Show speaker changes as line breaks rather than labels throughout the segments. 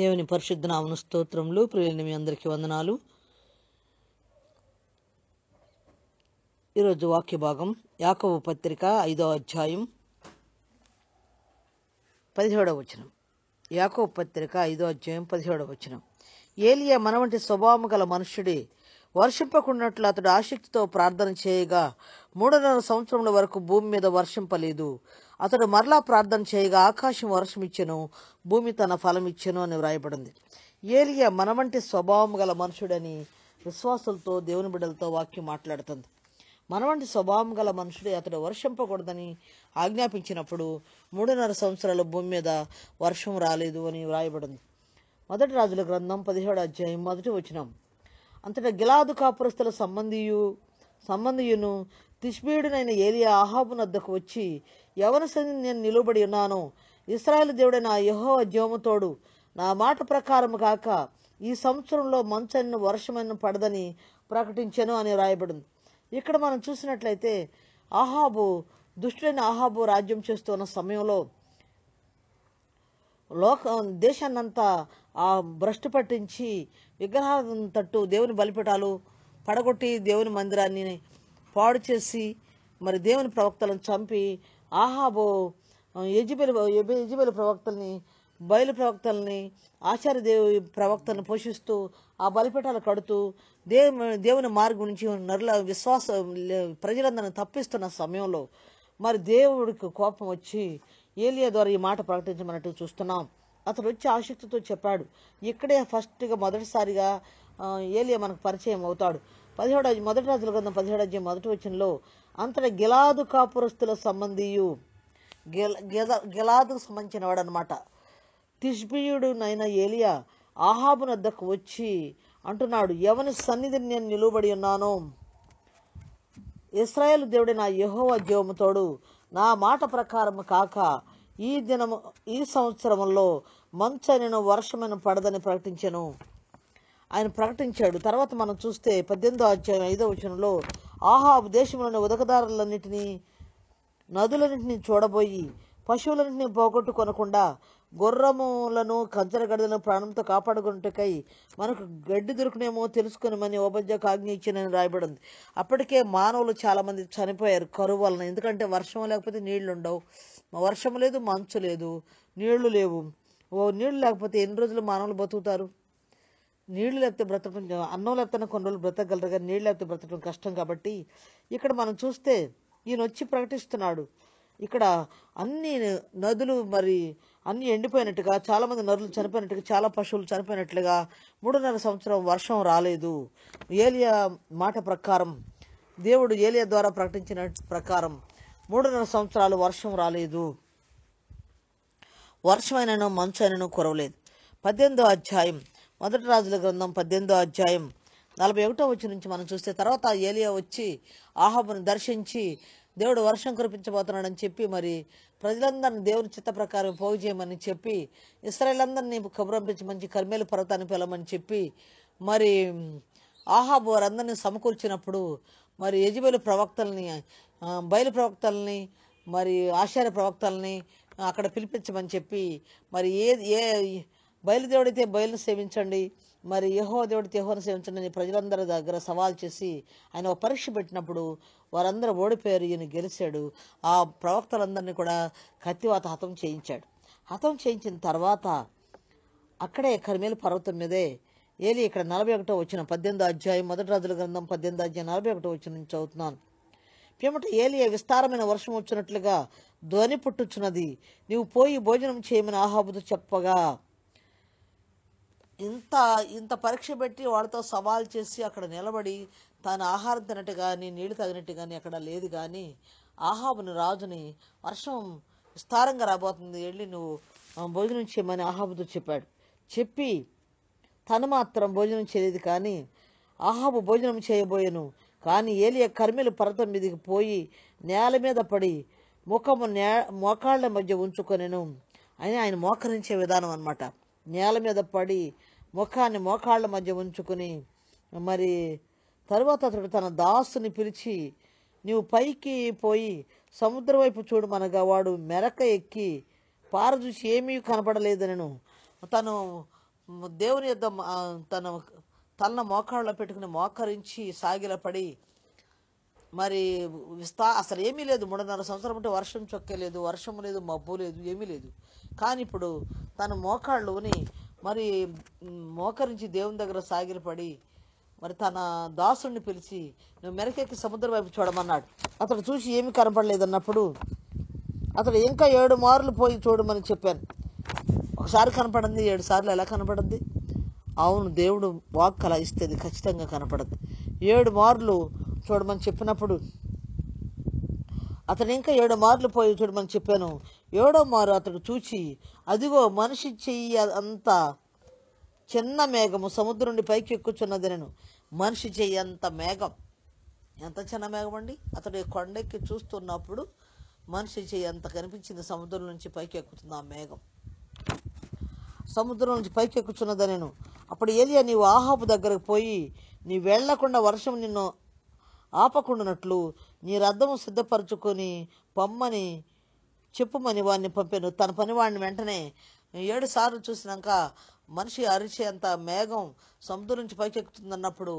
దేవుని పరిశుద్ధ నామను స్తోత్రములు ప్రియులని మీ అందరికీ వందనాలు ఈరోజు వాక్య భాగం యాకవ పత్రిక ఐదో అధ్యాయం పదిహేడవ వచనం యాకవ పత్రిక ఐదో అధ్యాయం పదిహేడవ వచనం ఏలియా మన వంటి స్వభావం గల మనుష్యుడి వర్షింపకున్నట్లు అతడు ఆసక్తితో ప్రార్థన చేయగా మూడున్నర సంవత్సరముల వరకు భూమి మీద వర్షింపలేదు అతడు మరలా ప్రార్థన చేయగా ఆకాశం వర్షమిచ్చెను భూమి తన ఫలమిచ్చెను అని వ్రాయబడింది ఏలియా మనవంటి స్వభావం గల మనుషుడని విశ్వాసులతో దేవుని బిడ్డలతో వాక్యం మాట్లాడుతుంది మనవంటి స్వభావం గల మనుషుడే అతడు వర్షింపకూడదని ఆజ్ఞాపించినప్పుడు మూడున్నర సంవత్సరాల భూమి మీద వర్షం రాలేదు అని వ్రాయబడింది మొదటి రాజుల గ్రంథం పదిహేడు అధ్యాయం మొదటి వచ్చినాం అంతటా గిలాదు కాపురస్తుల సంబంధియు సంబంధియును తిష్బీయుడినైన ఏలియా నద్దకు వచ్చి సన్ని నేను నిలబడి ఉన్నాను ఇస్రాయల్ దేవుడైన యహో జోముతోడు నా మాట ప్రకారం కాక ఈ సంవత్సరంలో మంచైన వర్షమైన పడదని ప్రకటించను అని రాయబడింది ఇక్కడ మనం చూసినట్లయితే ఆహాబు దుష్టుడైన ఆహాబు రాజ్యం చేస్తున్న సమయంలో లోక దేశాన్నంతా ఆ భ్రష్టు పట్టించి విగ్రహాలను తట్టు దేవుని బలిపీఠాలు పడగొట్టి దేవుని మందిరాన్ని పాడు చేసి మరి దేవుని ప్రవక్తలను చంపి ఆహాబో యజబెల్ యజబెల్ ప్రవక్తల్ని బయలు ప్రవక్తల్ని ఆచార్యదేవి ప్రవక్తలను పోషిస్తూ ఆ బలిపీఠాలు కడుతూ దేవు దేవుని మార్గం నుంచి నరుల విశ్వాస ప్రజలందరిని తప్పిస్తున్న సమయంలో మరి దేవుడికి కోపం వచ్చి ఏలియా ద్వారా ఈ మాట ప్రకటించమన్నట్టు చూస్తున్నాం అతను వచ్చి ఆసక్తితో చెప్పాడు ఇక్కడే ఫస్ట్గా మొదటిసారిగా ఏలియా మనకు పరిచయం అవుతాడు పదిహేడు మొదటి రాజుల గ్రంథం పదిహేడు అధ్యాయం మొదటి వచ్చినలో అంతట గిలాదు కాపురస్తుల సంబంధియు గిల గిల గిలాదుకు సంబంధించిన వాడనమాట నైనా ఏలియా ఆహాబు నద్దకు వచ్చి అంటున్నాడు ఎవని సన్నిధిని నేను నిలువబడి ఉన్నాను ఇస్రాయేల్ దేవుడి నా యహోవ జీవముతోడు నా మాట ప్రకారము కాక ఈ దినము ఈ సంవత్సరంలో మంచైన వర్షమైన పడదని ప్రకటించను ఆయన ప్రకటించాడు తర్వాత మనం చూస్తే పద్దెనిమిదో అధ్యాయం ఐదో వచనంలో ఆహా దేశంలోని ఉదకదారులన్నింటినీ నదులన్నింటినీ చూడబోయి పశువులన్నింటినీ పోగొట్టుకొనకుండా గుర్రములను గడ్డలను ప్రాణంతో కాపాడుకున్నట్టుకై మనకు గడ్డి దొరికినేమో తెలుసుకునేమని ఓపద్యకు ఆజ్ఞ ఇచ్చిన రాయబడింది అప్పటికే మానవులు చాలామంది చనిపోయారు కరువు వలన ఎందుకంటే వర్షం లేకపోతే నీళ్లు ఉండవు వర్షం లేదు మంచు లేదు నీళ్లు లేవు ఓ నీళ్లు లేకపోతే ఎన్ని రోజులు మానవులు బతుకుతారు నీళ్లు లేకపోతే బ్రతకడం అన్నం లేకపోతే కొన్ని రోజులు బ్రతకగలరు కానీ నీళ్ళు లేకపోతే బ్రతకడం కష్టం కాబట్టి ఇక్కడ మనం చూస్తే ఈయన వచ్చి ప్రకటిస్తున్నాడు ఇక్కడ అన్ని నదులు మరి అన్ని ఎండిపోయినట్టుగా చాలామంది నదులు చనిపోయినట్టుగా చాలా పశువులు చనిపోయినట్లుగా మూడున్నర సంవత్సరం వర్షం రాలేదు ఏలియా మాట ప్రకారం దేవుడు ఏలియా ద్వారా ప్రకటించిన ప్రకారం మూడున్నర సంవత్సరాలు వర్షం రాలేదు వర్షమైనను అయినను కురవలేదు పద్దెనిమిదో అధ్యాయం మొదటి రాజుల గ్రంథం పద్దెనిమిదో అధ్యాయం నలభై ఒకటో వచ్చి నుంచి మనం చూస్తే తర్వాత ఏలియా వచ్చి ఆహాబుని దర్శించి దేవుడు వర్షం కురిపించబోతున్నాడని చెప్పి మరి ప్రజలందరినీ దేవుని చిత్త ప్రకారం పోగు చేయమని చెప్పి ఇస్రాయలందరినీ కబురంపించి మంచి కర్మేలు పర్వతాన్ని పిలవమని చెప్పి మరి ఆహాబు వారందరినీ సమకూర్చినప్పుడు మరి యజబేలు ప్రవక్తల్ని బయలు ప్రవక్తల్ని మరి ఆశ్చర్య ప్రవక్తల్ని అక్కడ పిలిపించమని చెప్పి మరి ఏ ఏ బయలుదేవుడైతే బయలును సేవించండి మరి యహో దేవుడితే యహోను సేవించండి ప్రజలందరి దగ్గర సవాల్ చేసి ఆయన ఒక పరీక్ష పెట్టినప్పుడు వారందరూ ఓడిపోయారు ఈయన గెలిచాడు ఆ ప్రవక్తలందరినీ కూడా కత్తివాత హతం చేయించాడు హతం చేయించిన తర్వాత అక్కడే కరిమేలు పర్వతం మీదే ఏలి ఇక్కడ నలభై ఒకటో వచ్చిన పద్దెనిమిది అధ్యాయం మొదటి రాజుల గ్రంథం పద్దెనిమిది అధ్యాయం నలభై ఒకటో వచ్చిన నుంచి చదువుతున్నాను పేమట ఏలియ విస్తారమైన వర్షం వచ్చినట్లుగా ధ్వని పుట్టుచున్నది నీవు పోయి భోజనం చేయమని ఆహాబుతో చెప్పగా ఇంత ఇంత పరీక్ష పెట్టి వాళ్ళతో సవాల్ చేసి అక్కడ నిలబడి తాను ఆహారం తినట్టు కానీ నీళ్లు తగినట్టు కానీ అక్కడ లేదు కానీ ఆహాబుని రాజుని వర్షం విస్తారంగా రాబోతుంది వెళ్ళి నువ్వు భోజనం చేయమని ఆహాబుతో చెప్పాడు చెప్పి తను మాత్రం భోజనం చేయలేదు కానీ ఆహాబు భోజనం చేయబోయను కానీ ఏలియ కర్మిలు పర్వతం మీదకి పోయి నేల మీద పడి ముఖము నే మోకాళ్ల మధ్య ఉంచుకొనెను అని ఆయన మోకరించే విధానం అనమాట నేల మీద పడి ముఖాన్ని మోకాళ్ళ మధ్య ఉంచుకుని మరి తరువాత అతడు తన దాసుని పిలిచి నీవు పైకి పోయి సముద్రం వైపు చూడమనగా వాడు మెరక ఎక్కి పార చూసి ఏమీ కనపడలేదనను తను దేవుని యొక్క తన తన మోకాళ్ళలో పెట్టుకుని మోకరించి సాగిలపడి మరి విస్తా అసలు ఏమీ లేదు మూడున్నర సంవత్సరం ఉంటే వర్షం లేదు వర్షం లేదు మబ్బు లేదు ఏమీ లేదు కానీ ఇప్పుడు తన మోకాళ్ళుని మరి మోకరించి దేవుని దగ్గర సాగిరపడి మరి తన దాసుడిని పిలిచి నువ్వు మెరకెక్కి సముద్రం వైపు చూడమన్నాడు అతడు చూసి ఏమి కనపడలేదన్నప్పుడు అతడు ఇంకా ఏడు మార్లు పోయి చూడమని చెప్పాను ఒకసారి కనపడింది ఏడు సార్లు ఎలా కనపడింది అవును దేవుడు వాక్ అలా ఇస్తుంది ఖచ్చితంగా కనపడద్దు ఏడు మార్లు చూడమని చెప్పినప్పుడు అతను ఇంకా ఏడు మార్లు పోయి చూడమని చెప్పాను ఏడో మారు అతడు చూచి అదిగో మనిషి చెయ్యి అంత చిన్న మేఘము సముద్రం నుండి పైకి ఎక్కుచున్నది నేను మనిషి చెయ్యి అంత మేఘం ఎంత చిన్న మేఘం అండి అతడు కొండెక్కి చూస్తున్నప్పుడు మనిషి చెయ్యి అంత కనిపించింది సముద్రం నుంచి పైకి ఎక్కుతుంది ఆ మేఘం సముద్రం నుంచి పైకి ఎక్కుచున్నదా నేను అప్పుడు ఏలియా నీవు ఆహాపు దగ్గరకు పోయి నీ వెళ్లకుండా వర్షం నిన్ను ఆపకుండానట్లు నీ రథము సిద్ధపరచుకొని పొమ్మని చెప్పుమని వాడిని పంపాను తన పనివాడిని వెంటనే ఏడు సార్లు చూసినాక మనిషి అంత మేఘం సముద్రం నుంచి పైకెక్కుతుందన్నప్పుడు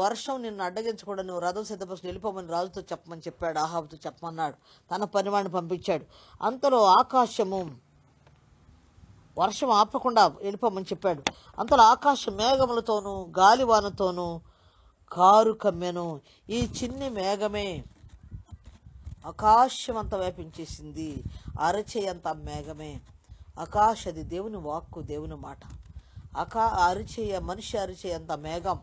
వర్షం నిన్ను అడ్డగించకూడదు నువ్వు రథం సిద్ధపరిచి వెళ్ళిపోమని రాజుతో చెప్పమని చెప్పాడు ఆహాబుతో చెప్పమన్నాడు తన పనివాడిని పంపించాడు అంతలో ఆకాశము వర్షం ఆపకుండా వెళ్ళిపోమని చెప్పాడు అంతలో ఆకాశం మేఘములతోనూ గాలివానతోనూ కారు కమ్మెను ఈ చిన్ని మేఘమే ఆకాశం అంత వ్యాపించేసింది అరచేయంత మేఘమే ఆకాశ అది దేవుని వాక్కు దేవుని మాట అకా అరిచేయ మనిషి అరిచేయంత మేఘం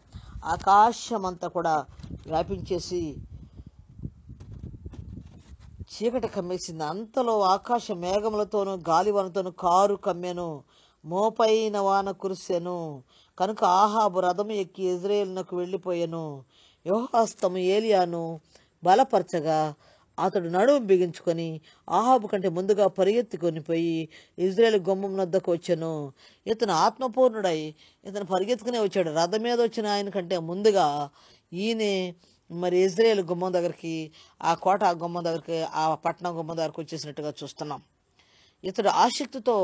ఆకాశం అంతా కూడా వ్యాపించేసి చీకటి కమ్మేసింది అంతలో ఆకాశ మేఘములతోనూ గాలివనతోనూ కారు కమ్మెను మోపైన వాన కురిసెను కనుక ఆహాబు రథము ఎక్కి ఇజ్రాయేల్నకు వెళ్ళిపోయాను యోహాస్తము ఏలియాను బలపరచగా అతడు నడుము బిగించుకొని ఆహాబు కంటే ముందుగా పరిగెత్తుకొని పోయి ఇజ్రాయేల్ గుమ్మం వద్దకు వచ్చాను ఇతను ఆత్మపూర్ణుడై ఇతను పరిగెత్తుకునే వచ్చాడు రథం మీద వచ్చిన ఆయన కంటే ముందుగా ఈయనే మరి ఇజ్రాయేల్ గుమ్మం దగ్గరికి ఆ కోట గుమ్మం దగ్గరికి ఆ పట్టణం గుమ్మం దగ్గరకు వచ్చేసినట్టుగా చూస్తున్నాం ఇతడు ఆసక్తితో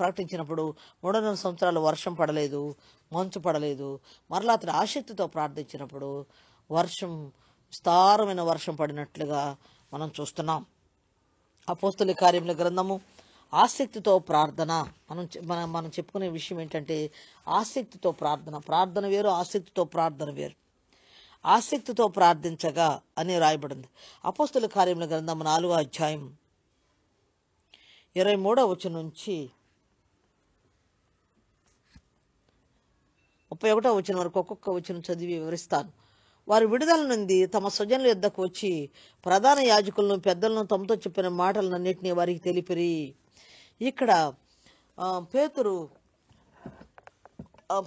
ప్రకటించినప్పుడు మూడున్నర సంవత్సరాలు వర్షం పడలేదు మంచు పడలేదు మరలా అతడు ఆసక్తితో ప్రార్థించినప్పుడు వర్షం విస్తారమైన వర్షం పడినట్లుగా మనం చూస్తున్నాం అపోస్తుల కార్యముల గ్రంథము ఆసక్తితో ప్రార్థన మనం మనం మనం చెప్పుకునే విషయం ఏంటంటే ఆసక్తితో ప్రార్థన ప్రార్థన వేరు ఆసక్తితో ప్రార్థన వేరు ఆసక్తితో ప్రార్థించగా అని రాయబడింది అపోస్తుల కార్యముల గ్రంథం నాలుగో అధ్యాయం ఇరవై మూడో వచ్చి నుంచి ముప్పై ఒకటో వచ్చిన వరకు ఒక్కొక్క వచ్చిన చదివి వివరిస్తాను వారు విడుదల నుండి తమ స్వజనుల యుద్ధకు వచ్చి ప్రధాన యాజకులను పెద్దలను తమతో చెప్పిన మాటలన్నింటినీ వారికి తెలిపిరి ఇక్కడ పేతురు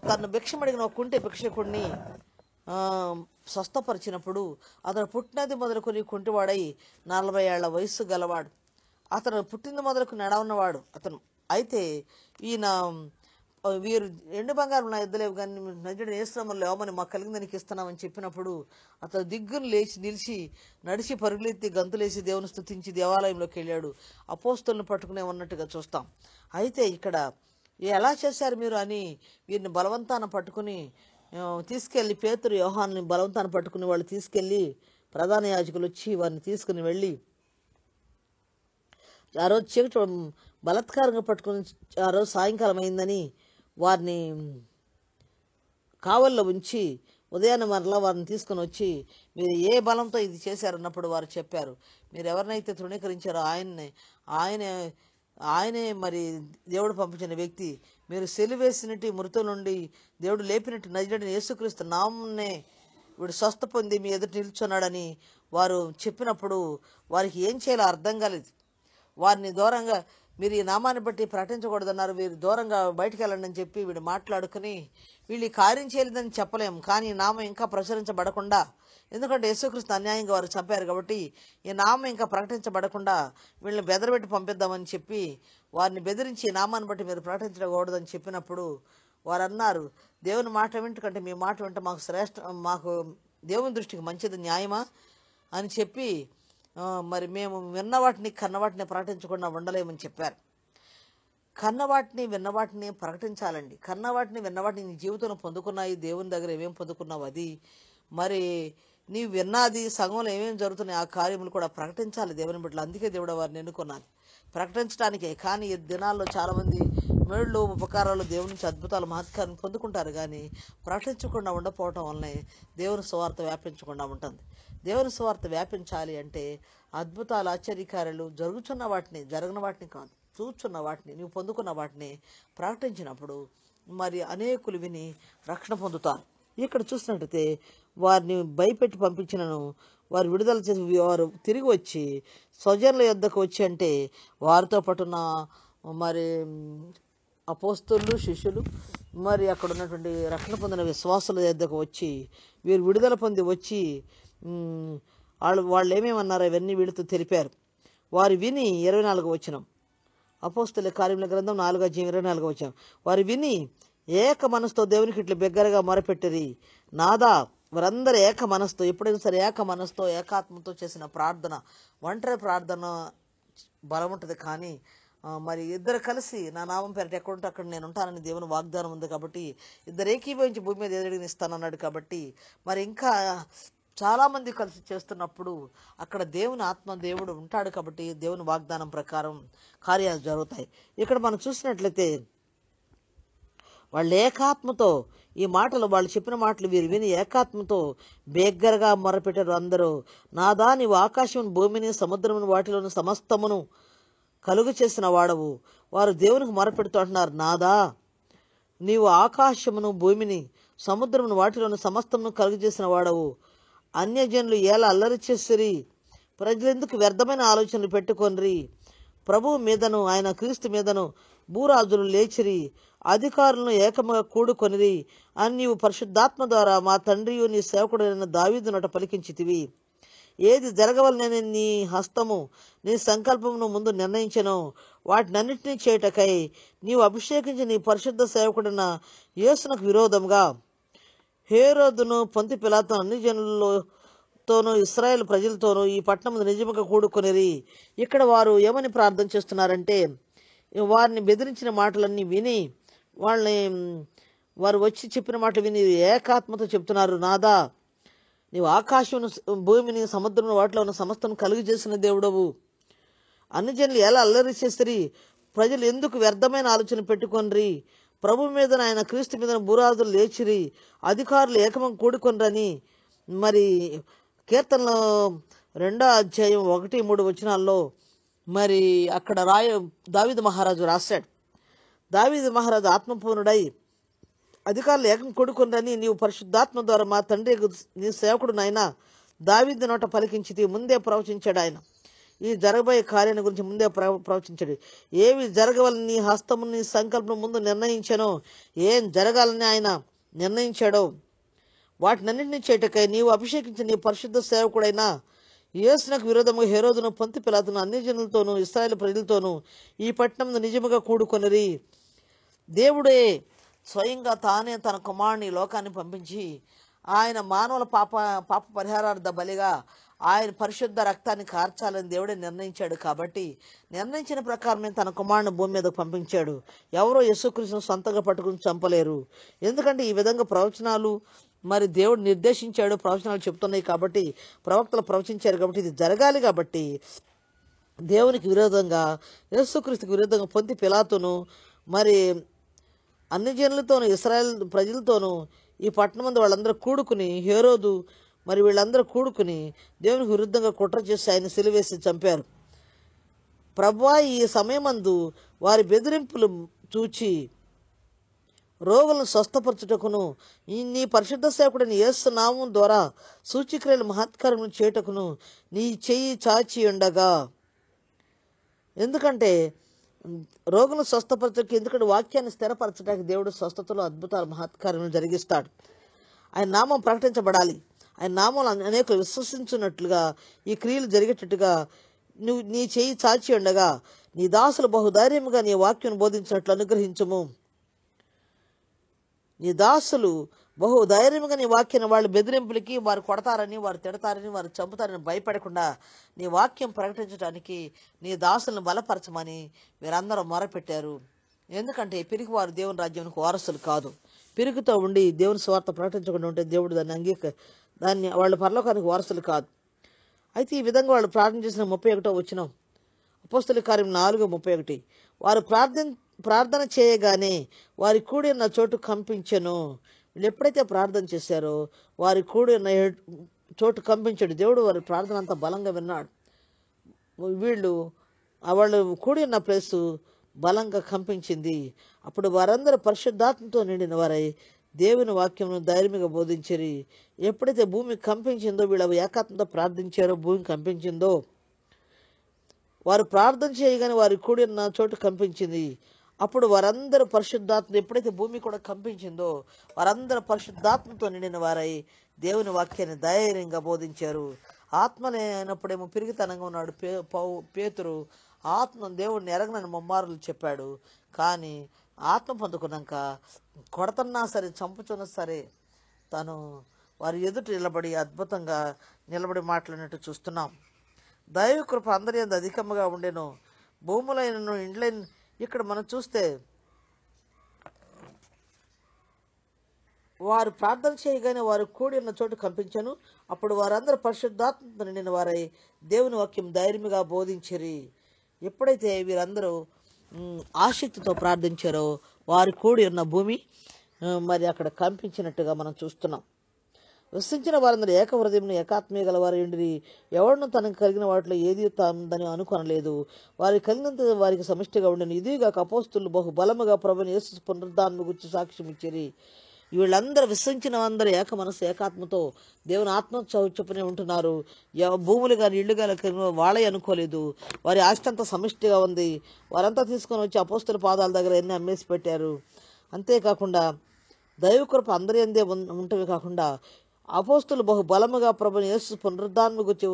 తను భిక్షమడిగిన ఒక కుంటే భిక్షకుడిని స్వస్థపరిచినప్పుడు అతను పుట్టినది మొదలుకొని కుంటివాడై నలభై ఏళ్ల వయస్సు గలవాడు అతను పుట్టింది మొదలకు నడవన్నవాడు అతను అయితే ఈయన వీరు ఎండు బంగారం నా ఎద్దలేవు కానీ నజుడు నేస్తున్నాము లేవమని మాకు కలిగింది నీకు ఇస్తున్నామని చెప్పినప్పుడు అతను దిగ్గును లేచి నిలిచి నడిచి పరుగులెత్తి గంతులేసి దేవుని స్థుతించి దేవాలయంలోకి వెళ్ళాడు అపోస్తులను పట్టుకునే ఉన్నట్టుగా చూస్తాం అయితే ఇక్కడ ఎలా చేశారు మీరు అని వీరిని బలవంతాన పట్టుకుని తీసుకెళ్ళి పేతురు వ్యవహాన్ని బలవంతాన పట్టుకుని వాళ్ళు తీసుకెళ్ళి ప్రధాన యాజకులు వచ్చి వారిని తీసుకుని వెళ్ళి ఆ రోజు చీకటి బలత్కారంగా పట్టుకుని ఆ రోజు సాయంకాలం అయిందని వారిని కావల్లో ఉంచి ఉదయాన్నే మరలా వారిని తీసుకుని వచ్చి మీరు ఏ బలంతో ఇది చేశారన్నప్పుడు వారు చెప్పారు మీరు ఎవరినైతే తృణీకరించారో ఆయన్నే ఆయనే ఆయనే మరి దేవుడు పంపించిన వ్యక్తి మీరు సెలివేసినట్టు మృతుల నుండి దేవుడు లేపినట్టు నజడని యేసుక్రీస్తు నామ్నే వీడు స్వస్థ పొంది మీ ఎదుటి నిల్చున్నాడని వారు చెప్పినప్పుడు వారికి ఏం చేయాలో అర్థం కాలేదు వారిని దూరంగా మీరు ఈ నామాన్ని బట్టి ప్రకటించకూడదన్నారు వీరు దూరంగా బయటికి వెళ్ళండి అని చెప్పి వీడు మాట్లాడుకుని వీళ్ళు కార్యం చేయలేదని చెప్పలేము కానీ నామం ఇంకా ప్రచురించబడకుండా ఎందుకంటే యేసుక్రీస్తు అన్యాయంగా వారు చంపారు కాబట్టి ఈ నామం ఇంకా ప్రకటించబడకుండా వీళ్ళని బెదరబెట్టి పంపిద్దామని చెప్పి వారిని బెదిరించి ఈ నామాన్ని బట్టి మీరు ప్రకటించకూడదని చెప్పినప్పుడు వారు అన్నారు దేవుని మాట వింటుకంటే మీ మాట వింటే మాకు శ్రేష్ట మాకు దేవుని దృష్టికి మంచిది న్యాయమా అని చెప్పి మరి మేము విన్నవాటిని కన్నవాటిని ప్రకటించకుండా ఉండలేమని చెప్పారు కన్నవాటిని విన్నవాటిని ప్రకటించాలండి కన్నవాటిని విన్నవాటిని నీ జీవితంలో పొందుకున్నాయి దేవుని దగ్గర ఏమేం పొందుకున్నావు అది మరి నీ విన్నది సంఘంలో ఏమేమి జరుగుతున్నాయి ఆ కార్యములు కూడా ప్రకటించాలి దేవుని బిడ్డలు అందుకే దేవుడు వారిని ఎన్నుకున్నాను ప్రకటించడానికే కానీ ఈ దినాల్లో చాలామంది మేళ్ళు ఉపకారాలు దేవుని నుంచి అద్భుతాలు మహత్కారం పొందుకుంటారు కానీ ప్రకటించకుండా ఉండపోవటం వల్లనే దేవుని స్వార్థ వ్యాపించకుండా ఉంటుంది దేవుని స్వార్థ వ్యాపించాలి అంటే అద్భుతాలు ఆశ్చర్యకారాలు జరుగుతున్న వాటిని జరగని వాటిని కాదు చూస్తున్న వాటిని నువ్వు పొందుకున్న వాటిని ప్రకటించినప్పుడు మరి అనేకులు విని రక్షణ పొందుతారు ఇక్కడ చూసినట్టయితే వారిని భయపెట్టి పంపించినను వారు విడుదల చేసి వారు తిరిగి వచ్చి స్వజనుల యొద్దకు వచ్చి అంటే వారితో పాటున మరి అపోస్తులు శిష్యులు మరి అక్కడ ఉన్నటువంటి రక్షణ పొందిన విశ్వాసుల దగ్గరకు వచ్చి వీరు విడుదల పొంది వచ్చి వాళ్ళు వాళ్ళు ఏమేమన్నారో ఇవన్నీ వీళ్ళతో తెలిపారు వారు విని ఇరవై నాలుగు వచ్చినాం అపోస్తుల కార్యముల గ్రంథం నాలుగో జీవి ఇరవై నాలుగు వచ్చాం వారు విని ఏక మనసుతో దేవునికి ఇట్లు బిగ్గరగా మొరపెట్టిరి నాదా వారందరూ ఏక మనసుతో ఎప్పుడైనా సరే ఏక మనసుతో ఏకాత్మతో చేసిన ప్రార్థన ఒంటరి ప్రార్థన బలం ఉంటుంది కానీ మరి ఇద్దరు కలిసి నా నామం పేరట ఉంటే అక్కడ నేను ఉంటానని దేవుని వాగ్దానం ఉంది కాబట్టి ఇద్దరు ఏకీభవించి భూమి మీద ఎదురుడిని ఇస్తానన్నాడు కాబట్టి మరి ఇంకా చాలామంది కలిసి చేస్తున్నప్పుడు అక్కడ దేవుని ఆత్మ దేవుడు ఉంటాడు కాబట్టి దేవుని వాగ్దానం ప్రకారం కార్యాలు జరుగుతాయి ఇక్కడ మనం చూసినట్లయితే వాళ్ళ ఏకాత్మతో ఈ మాటలు వాళ్ళు చెప్పిన మాటలు వీరు విని ఏకాత్మతో బేగ్గరగా మొరపెట్టారు అందరూ నాదా నీవు ఆకాశం భూమిని సముద్రమును వాటిలోని సమస్తమును కలుగు చేసిన వాడవు వారు దేవునికి మొరపెడుతూ అంటున్నారు నాదా నీవు ఆకాశమును భూమిని సముద్రమును వాటిలోని సమస్తమును కలుగు చేసిన వాడవు అన్యజనులు ఎలా అల్లరి చేసిరి ప్రజలెందుకు వ్యర్థమైన ఆలోచనలు పెట్టుకొనిరి ప్రభువు మీదను ఆయన క్రీస్తు మీదను భూరాజులు లేచిరి అధికారులను ఏకముగా కూడుకొనిరి అని నీవు పరిశుద్ధాత్మ ద్వారా మా తండ్రియు నీ సేవకుడైన దావీదునట పలికించితివి ఏది జరగవలనని నీ హస్తము నీ సంకల్పమును ముందు నిర్ణయించను వాటినన్నింటినీ చేయటకై నీవు అభిషేకించి నీ పరిశుద్ధ సేవకుడిన యేసునకు విరోధంగా హేరోదును పొంతి పిలాతో అన్ని జనులతోనూ ఇస్రాయేల్ ప్రజలతోనూ ఈ పట్టణం నిజముగా కూడుకునేది ఇక్కడ వారు ఏమని ప్రార్థన చేస్తున్నారంటే వారిని బెదిరించిన మాటలన్నీ విని వాళ్ళని వారు వచ్చి చెప్పిన మాటలు విని ఏకాత్మతో చెప్తున్నారు నాదా నీవు ఆకాశమును భూమిని సముద్రం వాటిలో ఉన్న సమస్తను కలుగు చేసిన దేవుడవు అన్ని జనులు ఎలా అల్లరి చేసిరి ప్రజలు ఎందుకు వ్యర్థమైన ఆలోచన పెట్టుకొనరి ప్రభు మీద ఆయన క్రీస్తు మీద బురాదులు లేచిరి అధికారులు ఏకమం కూడుకొనరని మరి కీర్తనలో రెండో అధ్యాయం ఒకటి మూడు వచనాల్లో మరి అక్కడ రాయ దావిద మహారాజు రాశాడు దావిద మహారాజు ఆత్మపూర్ణుడై అధికారులు ఏకం కొడుకునని నీవు పరిశుద్ధాత్మ ద్వారా మా తండ్రి నీ సేవకుడు నాయన దావిద్య నోట పలికించితి ముందే ప్రవచించాడు ఆయన ఈ జరగబోయే కార్యాన్ని గురించి ముందే ప్రవచించాడు ఏవి జరగవాలని నీ హస్తము నీ సంకల్పం ముందు నిర్ణయించానో ఏం జరగాలని ఆయన నిర్ణయించాడో వాటినన్నింటినీ చేయటకై నీవు అభిషేకించిన నీ పరిశుద్ధ సేవకుడైన యేసునకు విరోధము హెరోదును పంతి పిలాతును అన్ని జనులతోనూ ఇస్రాయల్ ప్రజలతోనూ ఈ పట్టణంను నిజముగా కూడుకొనిరి దేవుడే స్వయంగా తానే తన కుమారుని లోకాన్ని పంపించి ఆయన మానవుల పాప పాప పరిహారార్థ బలిగా ఆయన పరిశుద్ధ రక్తాన్ని కార్చాలని దేవుడే నిర్ణయించాడు కాబట్టి నిర్ణయించిన ప్రకారమే తన కుమారుని భూమి మీద పంపించాడు ఎవరో యశుకృష్ణ సొంతగా పట్టుకుని చంపలేరు ఎందుకంటే ఈ విధంగా ప్రవచనాలు మరి దేవుడు నిర్దేశించాడు ప్రవచనాలు చెప్తున్నాయి కాబట్టి ప్రవక్తలు ప్రవచించారు కాబట్టి ఇది జరగాలి కాబట్టి దేవునికి విరోధంగా యేసుక్రీస్తుకు విరోధంగా పొంది పిలాతును మరి అన్ని జనులతోనూ ఇస్రాయల్ ప్రజలతోనూ ఈ పట్టణం వాళ్ళందరూ కూడుకుని హేరోదు మరి వీళ్ళందరూ కూడుకుని దేవునికి విరుద్ధంగా కుట్ర చేసి ఆయన సిలివేసి చంపారు ప్రభా ఈ సమయమందు వారి బెదిరింపులు చూచి రోగులను స్వస్థపరచుటకును నీ పరిశుద్ధ సేవకుడిని నామం ద్వారా సూచిక్రియలు మహత్కారములు చేయుటకును నీ చెయ్యి చాచి ఉండగా ఎందుకంటే రోగులు స్వస్థపరచడానికి ఎందుకంటే వాక్యాన్ని స్థిరపరచడానికి దేవుడు స్వస్థతలో అద్భుతాలు మహత్కార్యం జరిగిస్తాడు ఆయన నామం ప్రకటించబడాలి ఆయన నామం అనేక విశ్వసించున్నట్లుగా ఈ క్రియలు జరిగేటట్టుగా నువ్వు నీ చేయి చాచి ఉండగా నీ దాసులు బహుధైర్యముగా నీ వాక్యం బోధించినట్లు అనుగ్రహించము నీ దాసులు బహు ధైర్యంగా నీ వాక్యాన్ని వాళ్ళు బెదిరింపులకి వారు కొడతారని వారు తిడతారని వారు చంపుతారని భయపడకుండా నీ వాక్యం ప్రకటించడానికి నీ దాసులను బలపరచమని వీరందరూ మొరపెట్టారు ఎందుకంటే పిరికి వారు దేవుని రాజ్యానికి వారసులు కాదు పిరుగుతో ఉండి దేవుని స్వార్థ ప్రకటించకుండా ఉంటే దేవుడు దాన్ని అంగీక దాన్ని వాళ్ళ పరలోకానికి వారసులు కాదు అయితే ఈ విధంగా వాళ్ళు ప్రార్థన చేసిన ముప్పై ఒకటో వచ్చిన అపోస్తుల కార్యం నాలుగు ముప్పై ఒకటి వారు ప్రార్థన ప్రార్థన చేయగానే వారి కూడి ఉన్న చోటు కంపించను వీళ్ళు ఎప్పుడైతే ప్రార్థన చేశారో వారి కూడిన చోటు కంపించాడు దేవుడు వారి ప్రార్థన అంత బలంగా విన్నాడు వీళ్ళు వాళ్ళు కూడిన ప్లేసు బలంగా కంపించింది అప్పుడు వారందరూ పరిశుద్ధాత్మతో నిండిన వారై దేవుని వాక్యంను ధైర్యంగా బోధించరి ఎప్పుడైతే భూమి కంపించిందో వీళ్ళ ఏకాత్మతో ప్రార్థించారో భూమి కంపించిందో వారు ప్రార్థన చేయగానే వారి కూడిన చోటు కంపించింది అప్పుడు వారందరూ పరిశుద్ధాత్మ ఎప్పుడైతే భూమి కూడా కంపించిందో వారందరూ పరిశుద్ధాత్మతో నిండిన వారై దేవుని వాక్యాన్ని ధైర్యంగా బోధించారు ఆత్మలే అయినప్పుడేమో పిరిగితనంగా ఉన్నాడు పే పేతురు ఆత్మ దేవుడిని ఎరగనని ముమ్మారులు చెప్పాడు కానీ ఆత్మ పొందుకున్నాక కొడతన్నా సరే చంపుచున్నా సరే తను వారి ఎదుట నిలబడి అద్భుతంగా నిలబడి మాట్లాడినట్టు చూస్తున్నాం దైవ కృప అందరి అధికంగా ఉండేను భూములైన ఇండ్లైన్ ఇక్కడ మనం చూస్తే వారు ప్రార్థన చేయగానే వారు కూడి ఉన్న చోటు కంపించను అప్పుడు వారందరూ పరిశుద్ధాత్మ నిండిన వారై దేవుని వాక్యం ధైర్యంగా బోధించరి ఎప్పుడైతే వీరందరూ ఆసక్తితో ప్రార్థించారో వారు కూడి ఉన్న భూమి మరి అక్కడ కంపించినట్టుగా మనం చూస్తున్నాం విశ్వించిన వారందరూ ఏక హృదయం ఏకాత్మీయ గలవారు ఎండిరి ఎవరినూ తనకు కలిగిన వాటిలో ఏది తాను అనుకొనలేదు వారికి కలిగినంత వారికి సమిష్టిగా ఉండను ఇదిగా కపోస్తులు బహు బలముగా ప్రభుని యేసు పునరుద్ధాన్ని గురించి సాక్ష్యం ఇచ్చేరి వీళ్ళందరూ విశ్వించిన అందరూ ఏక మనసు ఏకాత్మతో దేవుని ఆత్మ చెప్పనే ఉంటున్నారు భూములు కానీ ఇళ్ళు కానీ వాళ్ళే అనుకోలేదు వారి ఆస్తి అంతా సమిష్టిగా ఉంది వారంతా తీసుకొని వచ్చి అపోస్తుల పాదాల దగ్గర ఎన్ని అమ్మేసి పెట్టారు అంతేకాకుండా దైవకృప అందరి అందే ఉంటవి కాకుండా అపోస్తులు బహు బలముగా ప్రభు యేసు పునరుద్ధాన్ని గురించి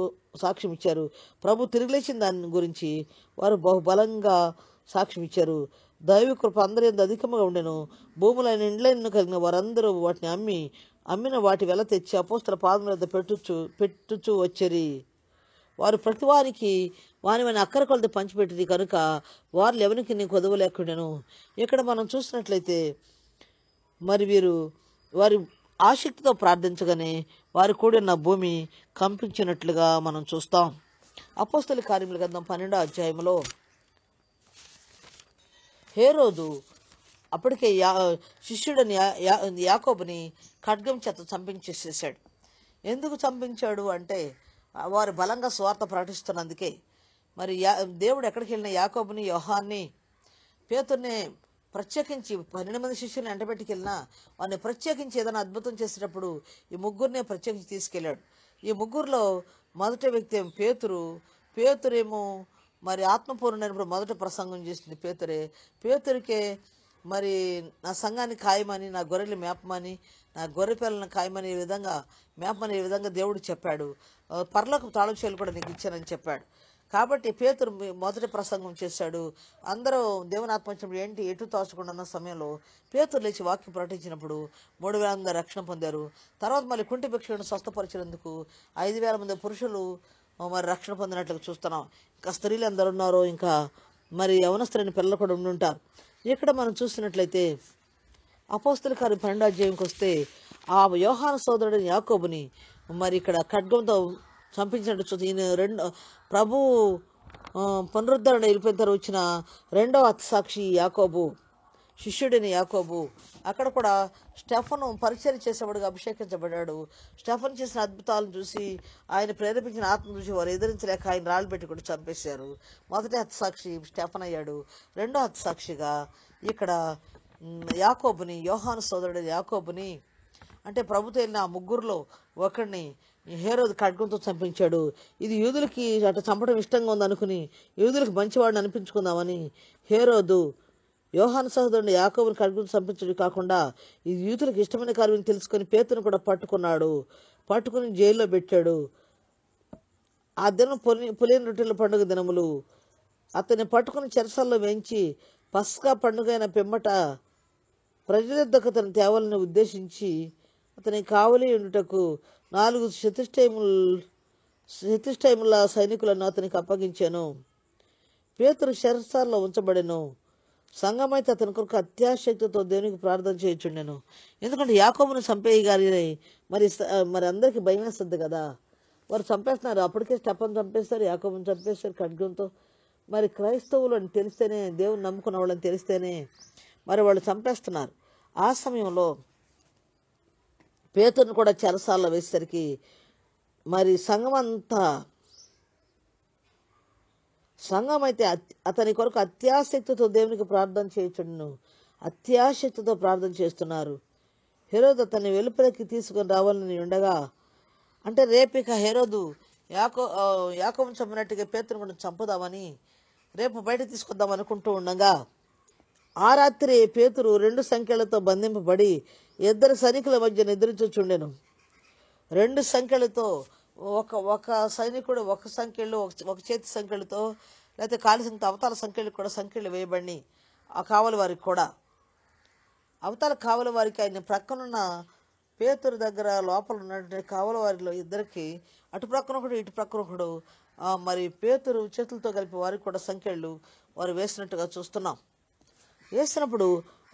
సాక్ష్యం ఇచ్చారు ప్రభు తిరిగిలేసిన దాని గురించి వారు బహుబలంగా సాక్ష్యం ఇచ్చారు దైవ కృప అందరి అధికముగా ఉండెను భూములైన ఇండ్లైన కలిగిన వారందరూ వాటిని అమ్మి అమ్మిన వాటి వెల తెచ్చి అపోస్తుల పాదం వద్ద పెట్టుచు పెట్టుచు వచ్చేరి వారు ప్రతి వారికి వానివైన అక్కర కొలది పంచిపెట్టింది కనుక వారు ఎవరికి నీకు కొదవలేకుండాను ఇక్కడ మనం చూసినట్లయితే మరి వీరు వారి ఆసక్తితో ప్రార్థించగానే వారు కూడిన భూమి కంపించినట్లుగా మనం చూస్తాం అపోస్తల కార్యముల గ్రంథం పన్నెండో అధ్యాయంలో హే రోజు అప్పటికే యా శిష్యుడని యాకోబుని ఖడ్గం చేత చంపించేసేసాడు ఎందుకు చంపించాడు అంటే వారు బలంగా స్వార్థ ప్రకటిస్తున్నందుకే మరి యా దేవుడు ఎక్కడికి వెళ్ళిన యాకోబుని యోహాన్ని పేతున్నే ప్రత్యేకించి పన్నెండు మంది శిష్యులను ఎండబెట్టుకెళ్ళినా వాడిని ప్రత్యేకించి ఏదైనా అద్భుతం చేసేటప్పుడు ఈ ముగ్గురినే ప్రత్యేకించి తీసుకెళ్ళాడు ఈ ముగ్గురులో మొదటి వ్యక్తి ఏమో పేతురు పేతురేమో మరి ఆత్మపూర్ణైనప్పుడు మొదట ప్రసంగం చేసింది పేతురే పేతురికే మరి నా సంఘాన్ని ఖాయమని నా గొర్రెలు మేపమని నా గొర్రె పిల్లలను ఖాయమని ఈ విధంగా మేపమని ఈ విధంగా దేవుడు చెప్పాడు పర్లకు తాళం కూడా నీకు ఇచ్చానని చెప్పాడు కాబట్టి పేతురు మొదటి ప్రసంగం చేశాడు అందరూ దేవుని ఏంటి ఎటు తోచకుండా సమయంలో పేతురు లేచి వాక్యం ప్రకటించినప్పుడు మూడు వేల మంది రక్షణ పొందారు తర్వాత మళ్ళీ కుంటి భిక్షలను స్వస్థపరిచినందుకు ఐదు వేల మంది పురుషులు మరి రక్షణ పొందినట్లుగా చూస్తున్నాం ఇంకా స్త్రీలు ఎందరు ఉన్నారో ఇంకా మరి యవనస్తులైన పిల్లలు కూడా ఉండుంటారు ఇక్కడ మనం చూసినట్లయితే అపోస్తుల గారి పన్నెండో అధ్యాయంకి వస్తే ఆ వ్యవహార సోదరుడిని యాకోబుని మరి ఇక్కడ ఖడ్గంతో చంపించినట్టు చూద్దాం ఈయన రెండు ప్రభు పునరుద్ధరణ వెళ్ళిపోయిన తర్వాత వచ్చిన రెండవ సాక్షి యాకోబు శిష్యుడిని యాకోబు అక్కడ కూడా స్టెఫను పరిచయం చేసేవాడుగా అభిషేకించబడ్డాడు స్టెఫన్ చేసిన అద్భుతాలను చూసి ఆయన ప్రేరేపించిన ఆత్మ చూసి వారు ఎదిరించలేక ఆయన రాళ్ళు పెట్టి కూడా చంపేశారు మొదటి సాక్షి స్టెఫన్ అయ్యాడు రెండో సాక్షిగా ఇక్కడ యాకోబుని యోహాను సోదరుడు యాకోబుని అంటే ప్రభుత్వ వెళ్ళిన ఆ ముగ్గురులో ఒకరిని హేరోదు ఖడ్గంతో చంపించాడు ఇది యూదులకి అటు చంపడం ఇష్టంగా ఉందనుకుని యూదులకు మంచివాడిని అనిపించుకుందామని హేరోదు యోహాన్ సహోదరుని యాకోబుని ఖడ్గం చంపించడం కాకుండా ఇది యూదులకు ఇష్టమైన కార్యం తెలుసుకొని పేతును కూడా పట్టుకున్నాడు పట్టుకుని జైల్లో పెట్టాడు ఆ దినం పొలి పులిని రొట్టెల పండుగ దినములు అతన్ని పట్టుకుని చెరసల్లో వేయించి పస్కా పండుగైన పిమ్మట ప్రజల దగ్గర తేవాలని ఉద్దేశించి అతని కావలి ఉండుటకు నాలుగు చతుష్టయముల్ చతుష్టయముల సైనికులను అతనికి అప్పగించాను పేతురు శరస్థాల్లో ఉంచబడెను సంఘమైతే అతని కొరకు అత్యాశక్తితో దేవునికి ప్రార్థన చేయొచ్చుండెను ఎందుకంటే యాకోబును గారి మరి మరి అందరికీ భయం వేస్తుంది కదా వారు చంపేస్తున్నారు అప్పటికే స్టెప్పని చంపేస్తారు యాకోబుని చంపేస్తారు ఖడ్గంతో మరి క్రైస్తవులు అని తెలిస్తేనే దేవుని నమ్ముకున్న వాళ్ళని తెలిస్తేనే మరి వాళ్ళు చంపేస్తున్నారు ఆ సమయంలో పేతును కూడా చెరసాల్లో వేసేసరికి మరి సంఘం అంతా సంఘం అయితే అతని కొరకు అత్యాసక్తితో దేవునికి ప్రార్థన చేయచుండును అత్యాసక్తితో ప్రార్థన చేస్తున్నారు హెరోదు అతన్ని వెలుపలికి తీసుకుని రావాలని ఉండగా అంటే రేపిక హెరోదు యాకో యాకం చంపినట్టుగా పేతను కూడా చంపుదామని రేపు బయట తీసుకొద్దాం అనుకుంటూ ఉండగా ఆ రాత్రి పేతురు రెండు సంఖ్యలతో బంధింపబడి ఇద్దరు సైనికుల మధ్య నిద్రించుచుండెను రెండు సంఖ్యలతో ఒక ఒక సైనికుడు ఒక సంఖ్యలో ఒక చేతి సంఖ్యలతో లేకపోతే కాలి సంఖ్య అవతాల సంఖ్యలు కూడా సంఖ్యలు వేయబడి ఆ కావలి వారికి కూడా అవతాల కావలి వారికి ఆయన ప్రక్కనున్న పేతురు దగ్గర లోపల ఉన్నటువంటి కావలి వారిలో ఇద్దరికి అటు ప్రక్కన ఒకడు ఇటు ప్రక్కన ఒకడు మరి పేతురు చేతులతో కలిపి వారికి కూడా సంఖ్యలు వారు వేసినట్టుగా చూస్తున్నాం వేసినప్పుడు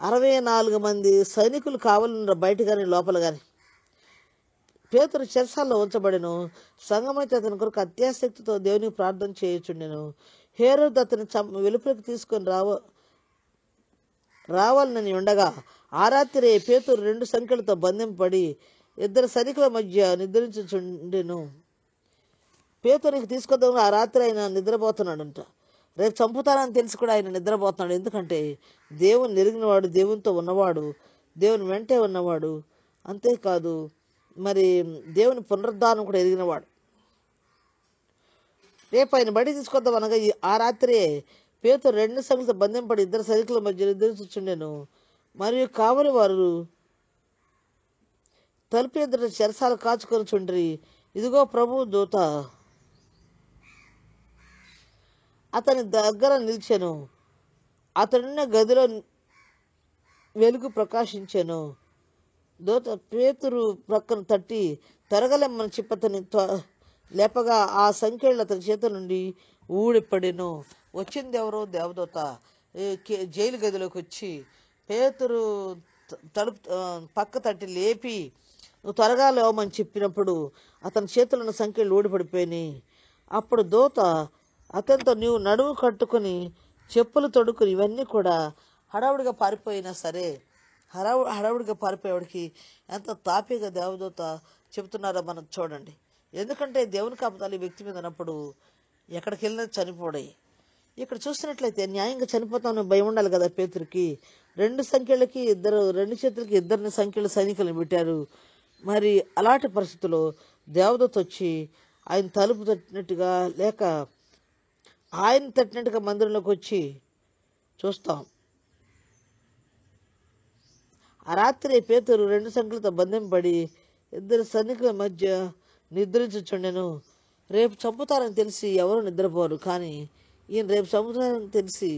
అరవై నాలుగు మంది సైనికులు కావాలన్నారు బయట కానీ లోపల కానీ పేతురు చర్చల్లో ఉంచబడిను సంగమైతే అతని కొరకు అత్యాసక్తితో దేవునికి ప్రార్థన చేయొచ్చుండెను హేరోద్ అతని చం వెలుపలికి తీసుకొని రావ రావాలని ఉండగా ఆ రాత్రి పేతురు రెండు సంఖ్యలతో బంధింపబడి ఇద్దరు సైనికుల మధ్య నిద్రించుచుండెను పేతురికి తీసుకొద్దాం ఆ రాత్రి ఆయన నిద్రపోతున్నాడంట రేపు చంపుతానని తెలిసి కూడా ఆయన నిద్రపోతున్నాడు ఎందుకంటే దేవుని ఎరిగినవాడు దేవునితో ఉన్నవాడు దేవుని వెంటే ఉన్నవాడు అంతేకాదు మరి దేవుని పునరుద్ధానం కూడా ఎరిగినవాడు రేపు ఆయన బడి తీసుకొద్దాం అనగా ఆ రాత్రే పేరుతో రెండు సంఖ్యతో బంధింపడి ఇద్దరు సైనికుల మధ్య ఎదురుచుచుండెను మరియు కావలి వారు తలుపు ఎదుట చెరసాలు కాచుకొని చుండ్రి ఇదిగో ప్రభు దూత అతని దగ్గర నిలిచాను అతడున్న గదిలో వెలుగు ప్రకాశించాను దోత పేతురు ప్రక్కన తట్టి తరగలేమని చెప్పతని లేపగా ఆ సంఖ్యలు అతని చేత నుండి ఊడిపడెను వచ్చింది ఎవరో దేవదూత జైలు గదిలోకి వచ్చి పేతురు తడుపు పక్క తట్టి లేపి నువ్వు త్వరగా లేవమని చెప్పినప్పుడు అతని చేతులను సంఖ్యలు ఊడిపడిపోయినాయి అప్పుడు దోత అతనితో నీవు నడుము కట్టుకుని చెప్పులు తొడుకుని ఇవన్నీ కూడా హడావుడిగా పారిపోయినా సరే హడావు హడావుడిగా పారిపోయేవాడికి ఎంత తాపీగా దేవదూత చెబుతున్నారో మనం చూడండి ఎందుకంటే దేవుని కాపుతాలు వ్యక్తి మీద ఉన్నప్పుడు ఎక్కడికి వెళ్ళినా చనిపోడాయి ఇక్కడ చూసినట్లయితే న్యాయంగా చనిపోతామని భయం ఉండాలి కదా పేతురికి రెండు సంఖ్యలకి ఇద్దరు రెండు చేతులకి ఇద్దరిని సంఖ్యలు సైనికులను పెట్టారు మరి అలాంటి పరిస్థితుల్లో దేవదత్ వచ్చి ఆయన తలుపు తట్టినట్టుగా లేక ఆయన తట్టినట్టుగా మందిరంలోకి వచ్చి చూస్తాం ఆ రాత్రి పేతురు రెండు సంఖ్యలతో బంధింపబడి ఇద్దరు సైనికుల మధ్య నిద్రించుచుండెను రేపు చంపుతారని తెలిసి ఎవరు నిద్రపోరు కానీ ఈయన రేపు చంపుతారని తెలిసి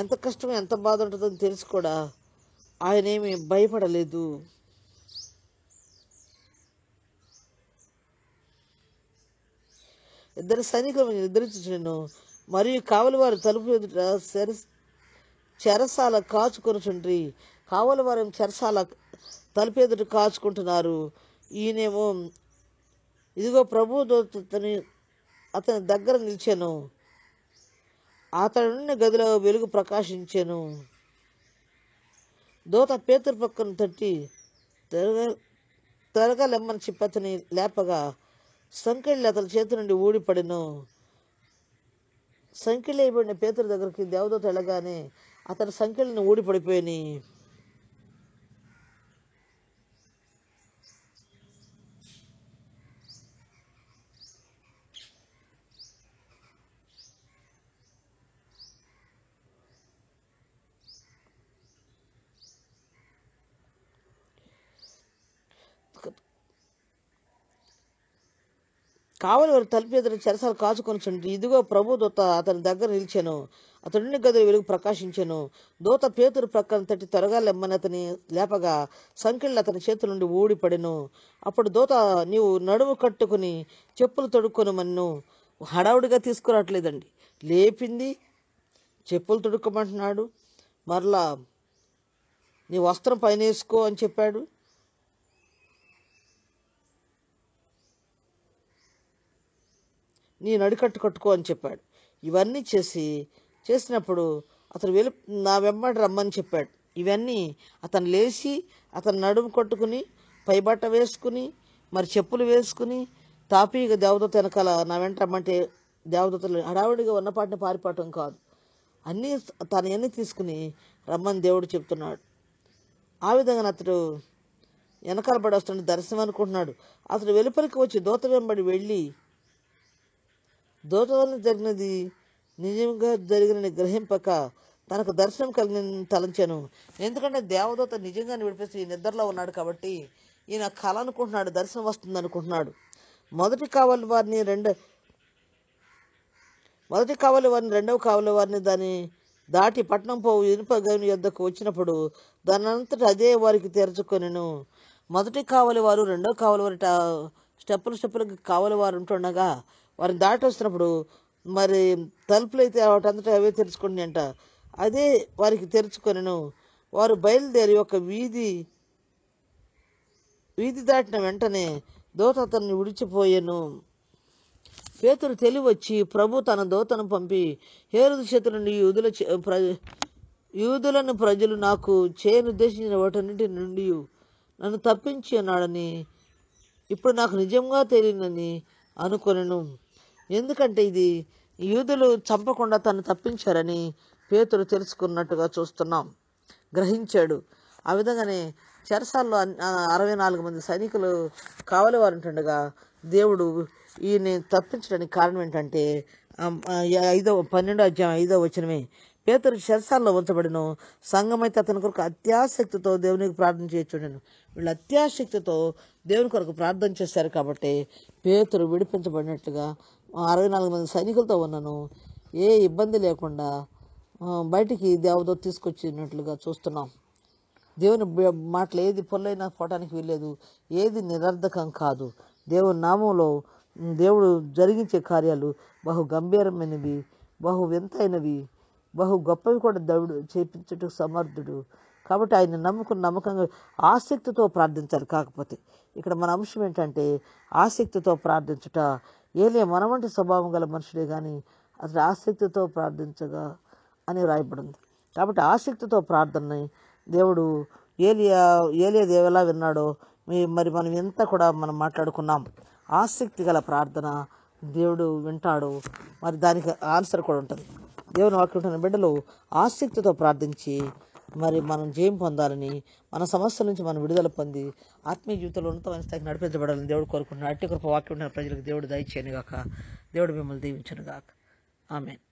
ఎంత కష్టమో ఎంత బాధ ఉంటుందో తెలిసి కూడా ఏమి భయపడలేదు ఇద్దరు సైనికులు నిద్రించుచుండెను మరియు కావలివారు తలుపు ఎదుట చెర చెరసాల కాచుకొనుచుండ్రి కావలవారం చెరసాల తలుపు ఎదుట కాచుకుంటున్నారు ఈయనేమో ఇదిగో ప్రభు దోతని అతని దగ్గర నిలిచాను అతడున్న గదిలో వెలుగు ప్రకాశించాను దూత పేతురు పక్కన తట్టి తెరగ తెరగలెమ్మని చెప్పతని లేపగా సంకెళ్ళి అతని చేతి నుండి ఊడిపడిను సంకెళ్ళి అయిపోయిన పేతుల దగ్గరికి దేవదూత వెళ్ళగానే అతని సంకెళ్ళని ఊడిపడిపోయినాయి కావలి వారు తలుపు ఎదురు చెరసాలు చుండి ఇదిగో ప్రభు దూత అతని దగ్గర నిలిచాను అతడిని గదులు వెలుగు ప్రకాశించాను దూత పేతురు ప్రక్కన తట్టి త్వరగా లెమ్మని అతని లేపగా సంఖ్యలు అతని చేతుల నుండి ఊడిపడెను అప్పుడు దూత నీవు నడుము కట్టుకుని చెప్పులు తొడుక్కొని మన్ను హడావుడిగా తీసుకురావట్లేదండి లేపింది చెప్పులు తొడుక్కోమంటున్నాడు మరలా నీ వస్త్రం పైన వేసుకో అని చెప్పాడు నీ నడికట్టు కట్టుకో అని చెప్పాడు ఇవన్నీ చేసి చేసినప్పుడు అతను వెలు నా వెంబడి రమ్మని చెప్పాడు ఇవన్నీ అతను లేచి అతను నడుము కట్టుకుని పైబట్ట వేసుకుని మరి చెప్పులు వేసుకుని తాపీగా దేవదత్త వెనకాల నా వెంట రమ్మంటే దేవదత్తలు హడావుడిగా ఉన్నపాటిని పారిపోవటం కాదు అన్నీ తన ఎన్ని తీసుకుని రమ్మని దేవుడు చెప్తున్నాడు ఆ విధంగా అతడు వెనకాల పడి వస్తుంటే దర్శనం అనుకుంటున్నాడు అతడు వెలుపలికి వచ్చి దూత వెంబడి వెళ్ళి దూత వలన జరిగినది నిజంగా జరిగినని గ్రహింపక తనకు దర్శనం కలిగిన తలంచాను ఎందుకంటే దేవదూత నిజంగానే విడిపేసి నిద్రలో ఉన్నాడు కాబట్టి ఈయన కళ అనుకుంటున్నాడు దర్శనం వస్తుంది అనుకుంటున్నాడు మొదటి కావలి వారిని రెండు మొదటి కావలి వారిని రెండవ కావలి వారిని దాని దాటి పట్నం పోవు ఇనుప గవిని యొద్దకు వచ్చినప్పుడు దానంతట అదే వారికి తెరుచుకొనిను మొదటి కావలి వారు రెండవ కావలి వారి స్టెప్పులు స్టెప్పులకు కావలి వారు ఉంటుండగా వారిని దాటి వస్తున్నప్పుడు మరి తలుపులు అయితే వాటంతటా అవే తెరుచుకోండి అంట అదే వారికి తెరుచుకొనను వారు బయలుదేరి ఒక వీధి వీధి దాటిన వెంటనే దోత అతన్ని విడిచిపోయాను పేతురు తెలివచ్చి ప్రభు తన దోతను పంపి హేరుదు చేతుల నుండి యూదుల యూదులను ప్రజలు నాకు చేయనుద్దేశించిన వాటన్నిటి నుండి నన్ను తప్పించి అన్నాడని ఇప్పుడు నాకు నిజంగా తెలియనని అనుకొనను ఎందుకంటే ఇది యూదులు చంపకుండా తను తప్పించారని పేతురు తెలుసుకున్నట్టుగా చూస్తున్నాం గ్రహించాడు ఆ విధంగానే చెరసాల్లో అరవై నాలుగు మంది సైనికులు వారు ఉంటుండగా దేవుడు ఈయన తప్పించడానికి కారణం ఏంటంటే ఐదో పన్నెండో అధ్యాయం ఐదో వచనమే పేతురు శరసాల్లో ఉంచబడిను సంఘమైతే అతని కొరకు అత్యాసక్తితో దేవునికి ప్రార్థన చేయొచ్చుండను వీళ్ళు అత్యాసక్తితో దేవుని కొరకు ప్రార్థన చేశారు కాబట్టి పేతురు విడిపించబడినట్లుగా అరవై నాలుగు మంది సైనికులతో ఉన్నాను ఏ ఇబ్బంది లేకుండా బయటికి దేవదో తీసుకొచ్చినట్లుగా చూస్తున్నాం దేవుని మాటలు ఏది పొల్లైనా పోవటానికి వీల్లేదు ఏది నిరర్ధకం కాదు దేవుని నామంలో దేవుడు జరిగించే కార్యాలు బహు గంభీరమైనవి బహు వింతైనవి బహు గొప్పవి కూడా దేవుడు చేపించటకు సమర్థుడు కాబట్టి ఆయన నమ్మకం నమ్మకంగా ఆసక్తితో ప్రార్థించాలి కాకపోతే ఇక్కడ మన అంశం ఏంటంటే ఆసక్తితో ప్రార్థించుట ఏలే మనవంటి స్వభావం గల మనుషుడే కానీ అతడు ఆసక్తితో ప్రార్థించగా అని రాయబడింది కాబట్టి ఆసక్తితో ప్రార్థనని దేవుడు ఏలియా ఏలియా దేవలా విన్నాడో మరి మనం ఎంత కూడా మనం మాట్లాడుకున్నాం ఆసక్తి గల ప్రార్థన దేవుడు వింటాడు మరి దానికి ఆన్సర్ కూడా ఉంటుంది దేవుని వాక్యం బిడ్డలు ఆసక్తితో ప్రార్థించి మరి మనం జయం పొందాలని మన సమస్యల నుంచి మనం విడుదల పొంది ఆత్మీయ జీవితంలో ఉన్నతమైన స్థాయికి నడిపించబడాలని దేవుడు కోరుకుంటున్నాడు అట్టి కృప వాక్యం ఉన్న ప్రజలకు దేవుడు గాక దేవుడు మిమ్మల్ని గాక ఆమెన్